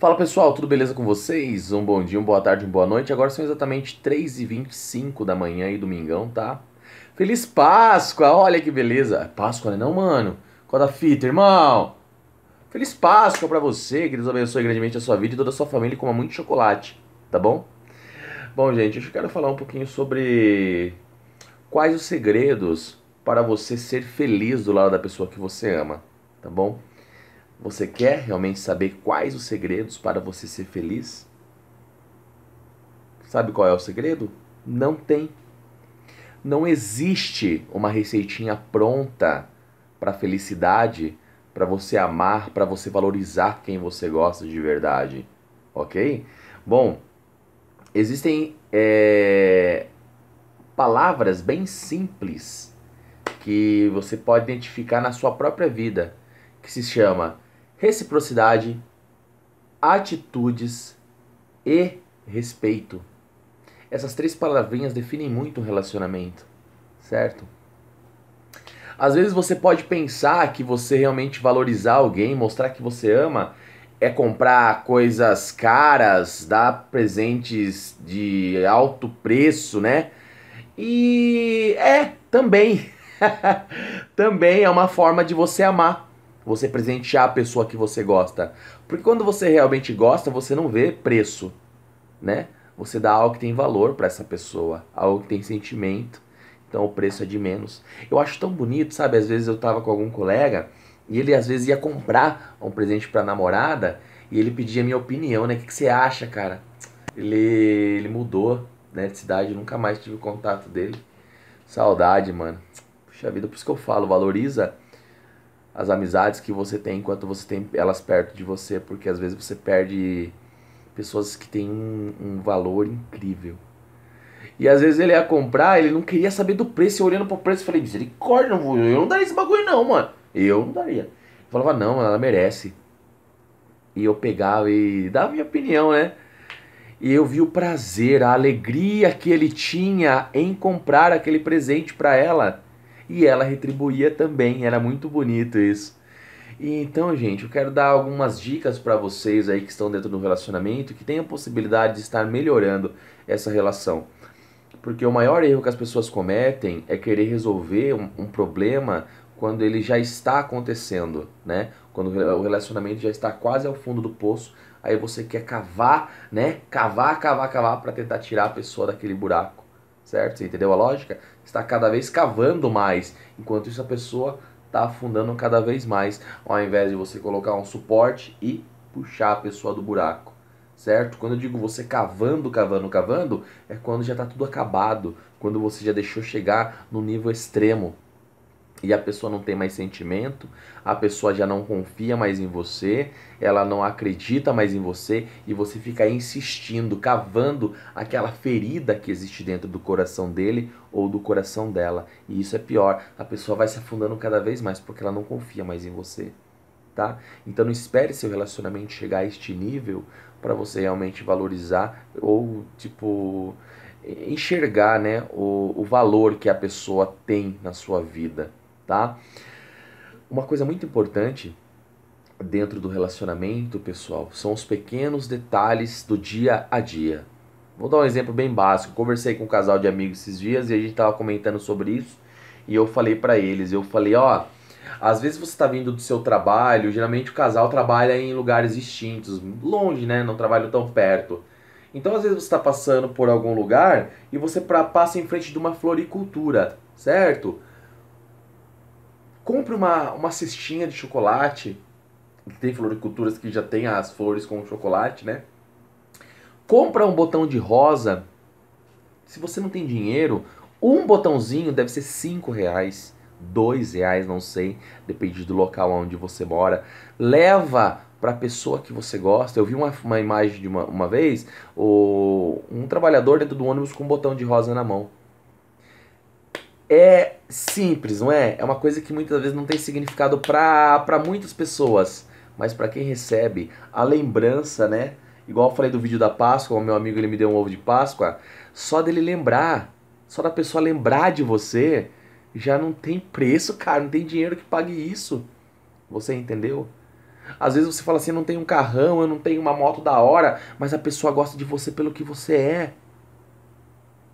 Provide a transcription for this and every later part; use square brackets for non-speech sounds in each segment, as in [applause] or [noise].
Fala pessoal, tudo beleza com vocês? Um bom dia, uma boa tarde, uma boa noite. Agora são exatamente 3h25 da manhã e domingão, tá? Feliz Páscoa, olha que beleza. Páscoa, né? Não, mano. Qual da fita, irmão? Feliz Páscoa para você, que Deus abençoe grandemente a sua vida e toda a sua família e coma muito chocolate, tá bom? Bom, gente, eu quero falar um pouquinho sobre quais os segredos para você ser feliz do lado da pessoa que você ama, tá bom? Você quer realmente saber quais os segredos para você ser feliz? Sabe qual é o segredo? Não tem. Não existe uma receitinha pronta para felicidade, para você amar, para você valorizar quem você gosta de verdade, ok? Bom, existem é, palavras bem simples que você pode identificar na sua própria vida que se chama reciprocidade, atitudes e respeito. Essas três palavrinhas definem muito um relacionamento, certo? Às vezes você pode pensar que você realmente valorizar alguém, mostrar que você ama, é comprar coisas caras, dar presentes de alto preço, né? E é, também. [laughs] também é uma forma de você amar você presentear a pessoa que você gosta. Porque quando você realmente gosta, você não vê preço, né? Você dá algo que tem valor para essa pessoa, algo que tem sentimento. Então o preço é de menos. Eu acho tão bonito, sabe? Às vezes eu tava com algum colega e ele às vezes ia comprar um presente para namorada e ele pedia minha opinião, né? O que, que você acha, cara? Ele, ele mudou né, de cidade, nunca mais tive contato dele. Saudade, mano. Puxa vida, por isso que eu falo, valoriza as amizades que você tem enquanto você tem elas perto de você, porque às vezes você perde pessoas que têm um, um valor incrível. E às vezes ele ia comprar, ele não queria saber do preço, eu olhando pro preço, falei, misericórdia, não eu não daria esse bagulho não, mano. Eu não daria. Eu falava, não, ela merece. E eu pegava e dava minha opinião, né? E eu vi o prazer, a alegria que ele tinha em comprar aquele presente para ela e ela retribuía também, era muito bonito isso. E então, gente, eu quero dar algumas dicas para vocês aí que estão dentro do relacionamento, que a possibilidade de estar melhorando essa relação. Porque o maior erro que as pessoas cometem é querer resolver um, um problema quando ele já está acontecendo, né? Quando o relacionamento já está quase ao fundo do poço, aí você quer cavar, né? Cavar, cavar, cavar para tentar tirar a pessoa daquele buraco certo? Você entendeu a lógica? Está cada vez cavando mais. Enquanto isso, a pessoa está afundando cada vez mais, ao invés de você colocar um suporte e puxar a pessoa do buraco, certo? Quando eu digo você cavando, cavando, cavando, é quando já está tudo acabado, quando você já deixou chegar no nível extremo, e a pessoa não tem mais sentimento, a pessoa já não confia mais em você, ela não acredita mais em você e você fica insistindo, cavando aquela ferida que existe dentro do coração dele ou do coração dela. E isso é pior, a pessoa vai se afundando cada vez mais porque ela não confia mais em você, tá? Então não espere seu relacionamento chegar a este nível para você realmente valorizar ou tipo enxergar né, o, o valor que a pessoa tem na sua vida tá? Uma coisa muito importante dentro do relacionamento pessoal são os pequenos detalhes do dia a dia. Vou dar um exemplo bem básico. Conversei com um casal de amigos esses dias e a gente estava comentando sobre isso e eu falei para eles, eu falei, ó, às vezes você está vindo do seu trabalho, geralmente o casal trabalha em lugares distintos, longe, né? Não trabalham tão perto. Então, às vezes você está passando por algum lugar e você passa em frente de uma floricultura, certo? compre uma, uma cestinha de chocolate. Tem floriculturas que já tem as flores com chocolate, né? Compra um botão de rosa. Se você não tem dinheiro, um botãozinho deve ser cinco reais, dois reais, não sei, depende do local onde você mora. Leva para a pessoa que você gosta. Eu vi uma, uma imagem de uma, uma vez, o, um trabalhador dentro do ônibus com um botão de rosa na mão é simples, não é? É uma coisa que muitas vezes não tem significado para muitas pessoas, mas para quem recebe a lembrança, né? Igual eu falei do vídeo da Páscoa, o meu amigo ele me deu um ovo de Páscoa, só dele lembrar, só da pessoa lembrar de você, já não tem preço, cara, não tem dinheiro que pague isso. Você entendeu? Às vezes você fala assim, eu não tenho um carrão, eu não tenho uma moto da hora, mas a pessoa gosta de você pelo que você é.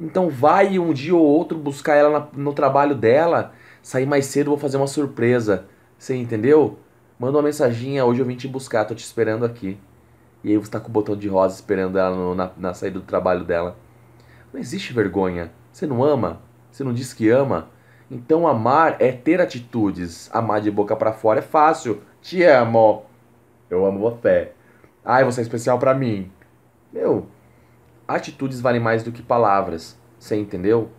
Então vai um dia ou outro buscar ela no trabalho dela. Sair mais cedo, vou fazer uma surpresa. Você entendeu? Manda uma mensaginha, hoje eu vim te buscar, tô te esperando aqui. E aí você tá com o botão de rosa esperando ela no, na, na saída do trabalho dela. Não existe vergonha. Você não ama? Você não diz que ama? Então amar é ter atitudes. Amar de boca para fora é fácil. Te amo. Eu amo você. Ai, você é especial para mim. Meu, atitudes valem mais do que palavras. Você entendeu?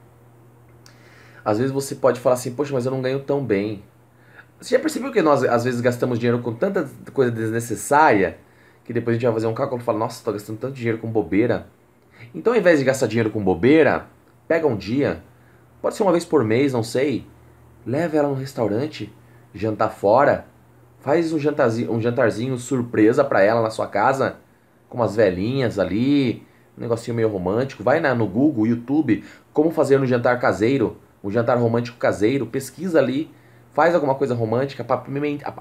Às vezes você pode falar assim, poxa, mas eu não ganho tão bem. Você já percebeu que nós às vezes gastamos dinheiro com tanta coisa desnecessária que depois a gente vai fazer um cálculo e fala, nossa, estou gastando tanto dinheiro com bobeira. Então ao invés de gastar dinheiro com bobeira, pega um dia, pode ser uma vez por mês, não sei, leva ela um restaurante, jantar fora, faz um jantarzinho, um jantarzinho surpresa para ela na sua casa, com umas velhinhas ali, um negocinho meio romântico. Vai na, no Google, YouTube, como fazer um jantar caseiro, um jantar romântico caseiro, pesquisa ali, faz alguma coisa romântica para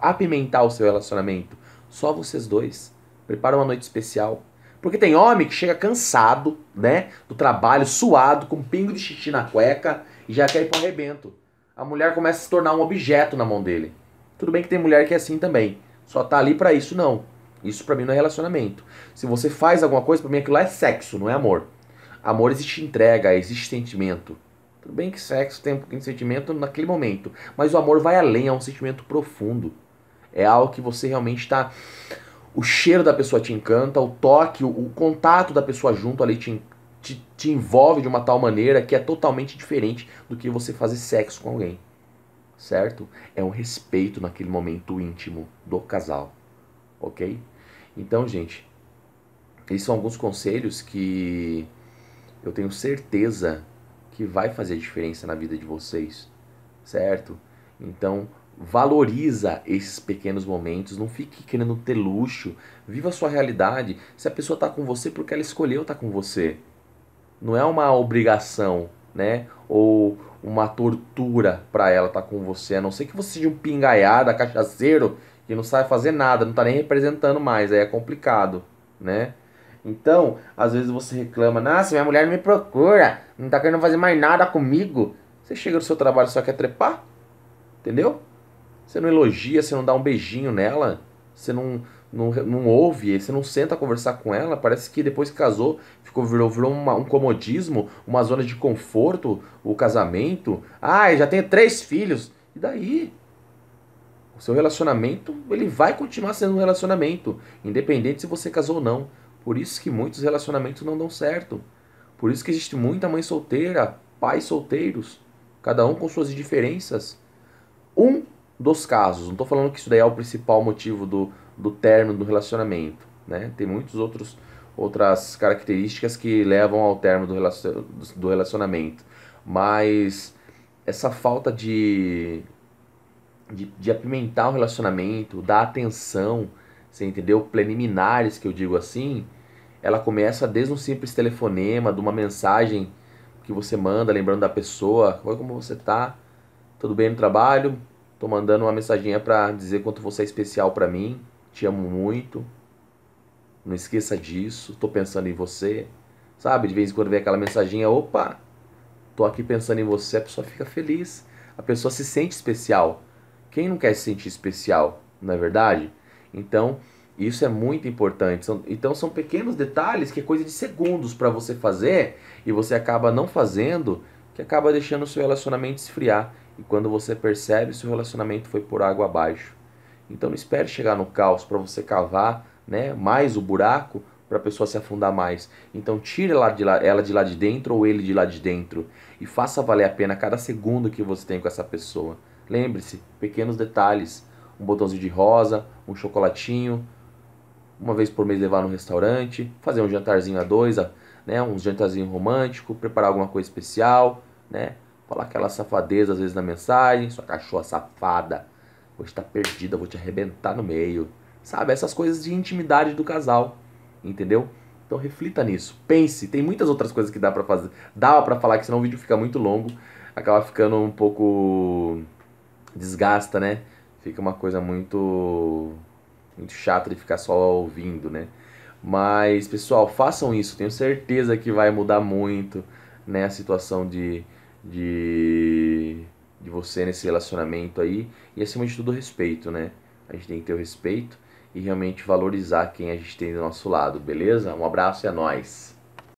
apimentar o seu relacionamento. Só vocês dois. Prepara uma noite especial. Porque tem homem que chega cansado, né? Do trabalho, suado, com um pingo de xixi na cueca e já quer ir pro arrebento. A mulher começa a se tornar um objeto na mão dele. Tudo bem que tem mulher que é assim também. Só tá ali para isso, não. Isso para mim não é relacionamento. Se você faz alguma coisa, para mim aquilo lá é sexo, não é amor. Amor existe entrega, existe sentimento. Tudo bem que sexo tem um pouquinho de sentimento naquele momento, mas o amor vai além, é um sentimento profundo. É algo que você realmente está. O cheiro da pessoa te encanta, o toque, o, o contato da pessoa junto ali te, te, te envolve de uma tal maneira que é totalmente diferente do que você fazer sexo com alguém certo? É um respeito naquele momento íntimo do casal, ok? Então, gente, esses são alguns conselhos que eu tenho certeza que vai fazer diferença na vida de vocês, certo? Então, valoriza esses pequenos momentos, não fique querendo ter luxo, viva a sua realidade. Se a pessoa está com você porque ela escolheu estar tá com você. Não é uma obrigação, né? Ou uma tortura para ela estar tá com você, a não ser que você seja um pingaiada, cachaceiro, que não sabe fazer nada, não está nem representando mais, aí é complicado, né? Então, às vezes você reclama, nossa, minha mulher me procura, não está querendo fazer mais nada comigo. Você chega no seu trabalho e só quer trepar, entendeu? Você não elogia, você não dá um beijinho nela, você não, não, não ouve, você não senta a conversar com ela. Parece que depois que casou, ficou, virou, virou uma, um comodismo, uma zona de conforto, o casamento. Ah, eu já tenho três filhos. E daí? O seu relacionamento, ele vai continuar sendo um relacionamento, independente se você casou ou não. Por isso que muitos relacionamentos não dão certo. Por isso que existe muita mãe solteira, pais solteiros, cada um com suas diferenças. Um dos casos, não estou falando que isso daí é o principal motivo do, do término do relacionamento. Né? Tem muitos outros outras características que levam ao término do relacionamento. Mas essa falta de de, de apimentar o relacionamento, dar atenção, você entendeu? Preliminares, que eu digo assim, ela começa desde um simples telefonema, de uma mensagem que você manda, lembrando da pessoa, oi, como você tá? Tudo bem no trabalho? Tô mandando uma mensaginha para dizer quanto você é especial para mim, te amo muito. Não esqueça disso, tô pensando em você. Sabe, de vez em quando vem aquela mensaginha, opa, tô aqui pensando em você, a pessoa fica feliz, a pessoa se sente especial. Quem não quer se sentir especial, não é verdade? Então, isso é muito importante. São, então, são pequenos detalhes que é coisa de segundos para você fazer e você acaba não fazendo, que acaba deixando o seu relacionamento esfriar. E quando você percebe, seu relacionamento foi por água abaixo. Então, não espere chegar no caos para você cavar né, mais o buraco para a pessoa se afundar mais. Então tire ela de, lá, ela de lá de dentro ou ele de lá de dentro e faça valer a pena cada segundo que você tem com essa pessoa. Lembre-se, pequenos detalhes, um botãozinho de rosa, um chocolatinho, uma vez por mês levar no restaurante, fazer um jantarzinho a dois, né, um jantarzinho romântico, preparar alguma coisa especial, né? Falar aquela safadeza às vezes na mensagem, sua cachorra safada, vou estar tá perdida, vou te arrebentar no meio. Sabe, essas coisas de intimidade do casal, entendeu? Então reflita nisso, pense, tem muitas outras coisas que dá para fazer, dá para falar que senão o vídeo fica muito longo, acaba ficando um pouco desgasta, né? Fica uma coisa muito muito chata de ficar só ouvindo, né? Mas, pessoal, façam isso. Tenho certeza que vai mudar muito né, a situação de, de, de você nesse relacionamento aí. E, acima de tudo, respeito, né? A gente tem que ter o respeito e realmente valorizar quem a gente tem do nosso lado, beleza? Um abraço e é nóis!